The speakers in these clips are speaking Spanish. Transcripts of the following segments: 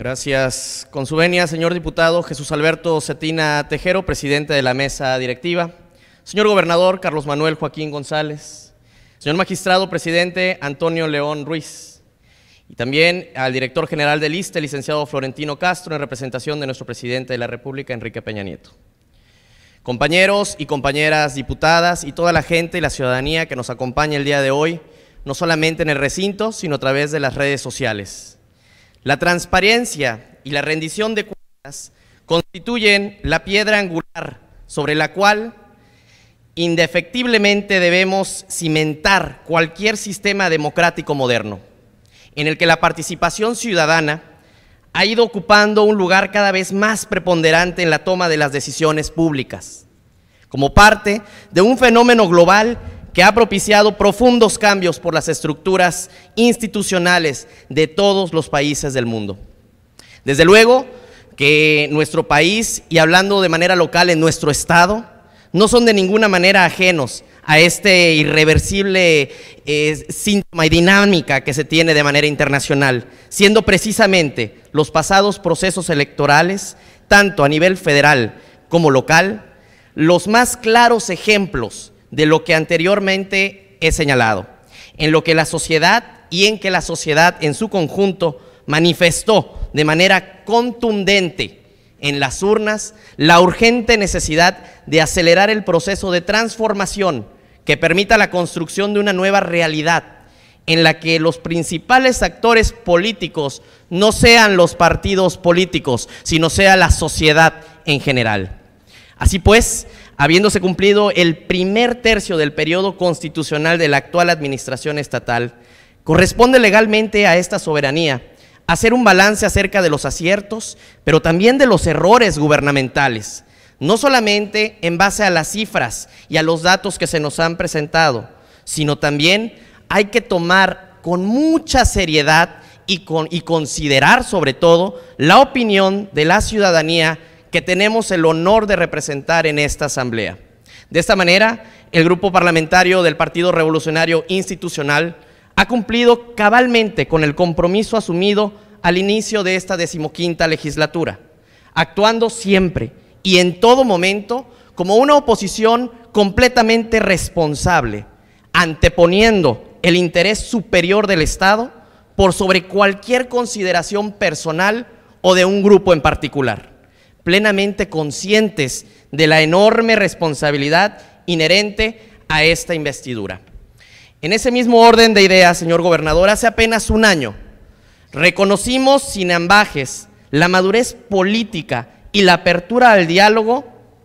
Gracias. Con su venia, señor diputado Jesús Alberto Cetina Tejero, presidente de la mesa directiva. Señor gobernador Carlos Manuel Joaquín González. Señor magistrado presidente Antonio León Ruiz. Y también al director general del ISTE, licenciado Florentino Castro, en representación de nuestro presidente de la República, Enrique Peña Nieto. Compañeros y compañeras diputadas y toda la gente y la ciudadanía que nos acompaña el día de hoy, no solamente en el recinto, sino a través de las redes sociales. La transparencia y la rendición de cuentas constituyen la piedra angular sobre la cual indefectiblemente debemos cimentar cualquier sistema democrático moderno, en el que la participación ciudadana ha ido ocupando un lugar cada vez más preponderante en la toma de las decisiones públicas, como parte de un fenómeno global que ha propiciado profundos cambios por las estructuras institucionales de todos los países del mundo. Desde luego que nuestro país, y hablando de manera local en nuestro estado, no son de ninguna manera ajenos a este irreversible eh, síntoma y dinámica que se tiene de manera internacional, siendo precisamente los pasados procesos electorales, tanto a nivel federal como local, los más claros ejemplos de lo que anteriormente he señalado, en lo que la sociedad y en que la sociedad en su conjunto manifestó de manera contundente en las urnas la urgente necesidad de acelerar el proceso de transformación que permita la construcción de una nueva realidad en la que los principales actores políticos no sean los partidos políticos, sino sea la sociedad en general. Así pues, habiéndose cumplido el primer tercio del periodo constitucional de la actual administración estatal, corresponde legalmente a esta soberanía hacer un balance acerca de los aciertos, pero también de los errores gubernamentales, no solamente en base a las cifras y a los datos que se nos han presentado, sino también hay que tomar con mucha seriedad y, con, y considerar sobre todo la opinión de la ciudadanía que tenemos el honor de representar en esta Asamblea. De esta manera, el grupo parlamentario del Partido Revolucionario Institucional ha cumplido cabalmente con el compromiso asumido al inicio de esta decimoquinta legislatura, actuando siempre y en todo momento como una oposición completamente responsable, anteponiendo el interés superior del Estado por sobre cualquier consideración personal o de un grupo en particular plenamente conscientes de la enorme responsabilidad inherente a esta investidura. En ese mismo orden de ideas, señor gobernador, hace apenas un año reconocimos sin ambajes la madurez política y la apertura al diálogo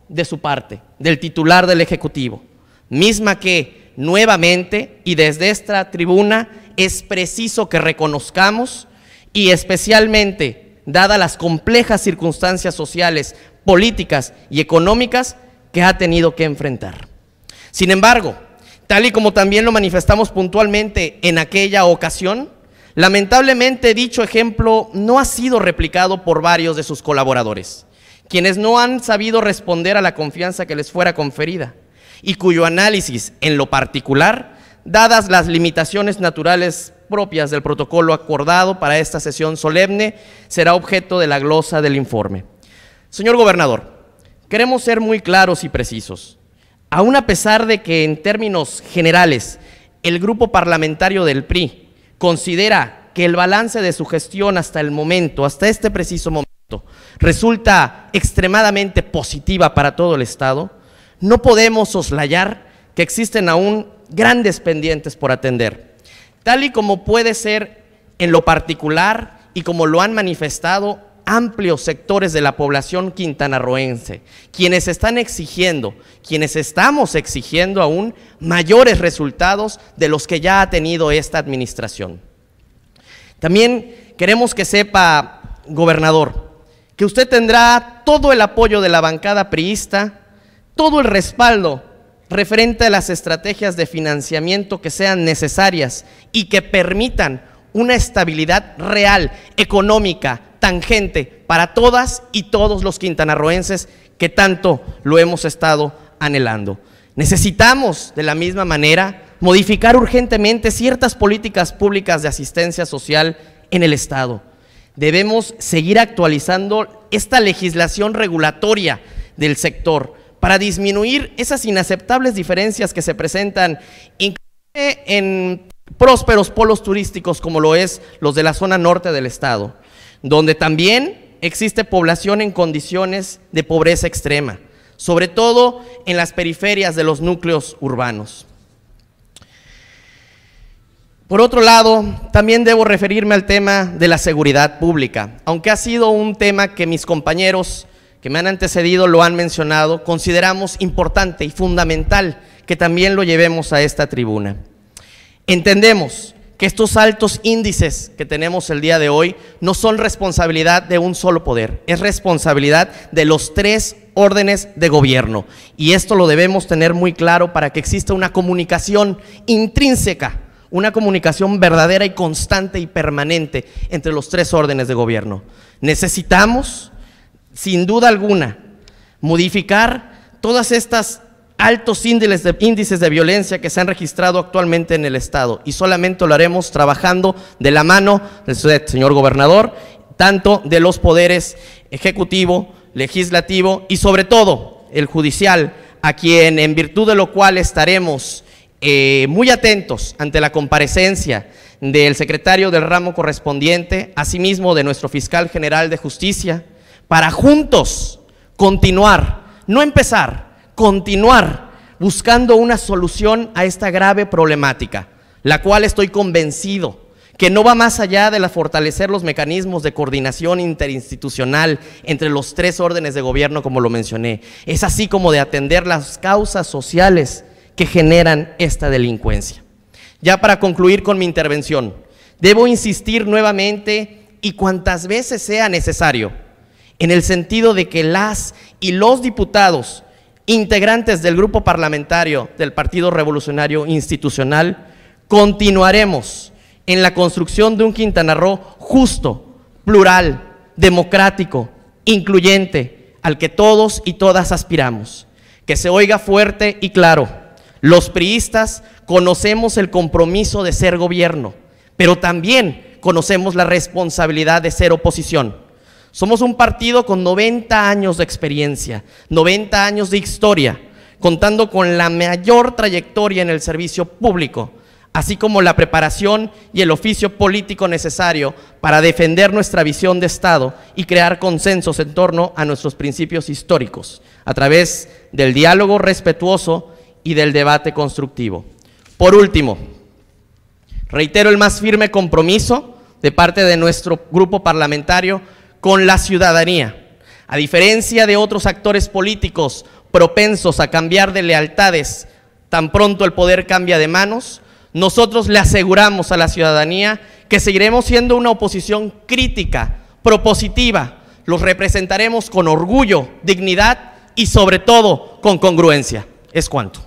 de su parte, del titular del Ejecutivo, misma que nuevamente y desde esta tribuna es preciso que reconozcamos y especialmente dadas las complejas circunstancias sociales, políticas y económicas que ha tenido que enfrentar. Sin embargo, tal y como también lo manifestamos puntualmente en aquella ocasión, lamentablemente dicho ejemplo no ha sido replicado por varios de sus colaboradores, quienes no han sabido responder a la confianza que les fuera conferida y cuyo análisis en lo particular dadas las limitaciones naturales propias del protocolo acordado para esta sesión solemne, será objeto de la glosa del informe. Señor Gobernador, queremos ser muy claros y precisos. Aun a pesar de que en términos generales el grupo parlamentario del PRI considera que el balance de su gestión hasta el momento, hasta este preciso momento, resulta extremadamente positiva para todo el Estado, no podemos soslayar que existen aún grandes pendientes por atender, tal y como puede ser en lo particular y como lo han manifestado amplios sectores de la población quintanarroense, quienes están exigiendo, quienes estamos exigiendo aún mayores resultados de los que ya ha tenido esta administración. También queremos que sepa, gobernador, que usted tendrá todo el apoyo de la bancada priista, todo el respaldo referente a las estrategias de financiamiento que sean necesarias y que permitan una estabilidad real, económica, tangente para todas y todos los quintanarroenses que tanto lo hemos estado anhelando. Necesitamos, de la misma manera, modificar urgentemente ciertas políticas públicas de asistencia social en el Estado. Debemos seguir actualizando esta legislación regulatoria del sector para disminuir esas inaceptables diferencias que se presentan, en prósperos polos turísticos como lo es los de la zona norte del estado, donde también existe población en condiciones de pobreza extrema, sobre todo en las periferias de los núcleos urbanos. Por otro lado, también debo referirme al tema de la seguridad pública, aunque ha sido un tema que mis compañeros que me han antecedido lo han mencionado, consideramos importante y fundamental que también lo llevemos a esta tribuna. Entendemos que estos altos índices que tenemos el día de hoy no son responsabilidad de un solo poder, es responsabilidad de los tres órdenes de gobierno. Y esto lo debemos tener muy claro para que exista una comunicación intrínseca, una comunicación verdadera y constante y permanente entre los tres órdenes de gobierno. Necesitamos sin duda alguna, modificar todas estas altos índices de, violencia que se han registrado actualmente en el Estado. Y solamente lo haremos trabajando de la mano del señor gobernador, tanto de los poderes ejecutivo, legislativo y sobre todo el judicial, a quien en virtud de lo cual estaremos eh, muy atentos ante la comparecencia del secretario del ramo correspondiente, asimismo de nuestro fiscal general de justicia, para juntos continuar, no empezar, continuar buscando una solución a esta grave problemática, la cual estoy convencido que no va más allá de la fortalecer los mecanismos de coordinación interinstitucional entre los tres órdenes de gobierno, como lo mencioné. Es así como de atender las causas sociales que generan esta delincuencia. Ya para concluir con mi intervención, debo insistir nuevamente y cuantas veces sea necesario en el sentido de que las y los diputados integrantes del grupo parlamentario del Partido Revolucionario Institucional continuaremos en la construcción de un Quintana Roo justo, plural, democrático, incluyente, al que todos y todas aspiramos. Que se oiga fuerte y claro, los priistas conocemos el compromiso de ser gobierno, pero también conocemos la responsabilidad de ser oposición. Somos un partido con 90 años de experiencia, 90 años de historia, contando con la mayor trayectoria en el servicio público, así como la preparación y el oficio político necesario para defender nuestra visión de Estado y crear consensos en torno a nuestros principios históricos, a través del diálogo respetuoso y del debate constructivo. Por último, reitero el más firme compromiso de parte de nuestro grupo parlamentario con la ciudadanía. A diferencia de otros actores políticos propensos a cambiar de lealtades, tan pronto el poder cambia de manos, nosotros le aseguramos a la ciudadanía que seguiremos siendo una oposición crítica, propositiva, los representaremos con orgullo, dignidad y sobre todo con congruencia. Es cuanto.